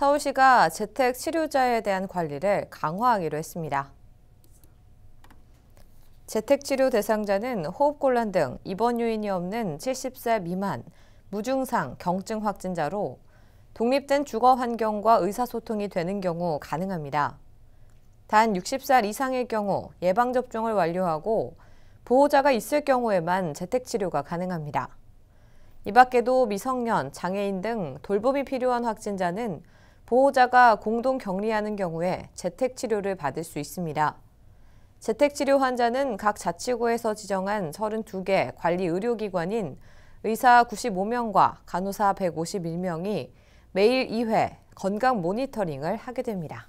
서울시가 재택 치료자에 대한 관리를 강화하기로 했습니다. 재택치료 대상자는 호흡곤란 등 입원 요인이 없는 70세 미만, 무증상, 경증 확진자로 독립된 주거 환경과 의사소통이 되는 경우 가능합니다. 단 60살 이상의 경우 예방접종을 완료하고 보호자가 있을 경우에만 재택치료가 가능합니다. 이 밖에도 미성년, 장애인 등 돌봄이 필요한 확진자는 보호자가 공동 격리하는 경우에 재택 치료를 받을 수 있습니다. 재택 치료 환자는 각 자치구에서 지정한 32개 관리 의료기관인 의사 95명과 간호사 151명이 매일 2회 건강 모니터링을 하게 됩니다.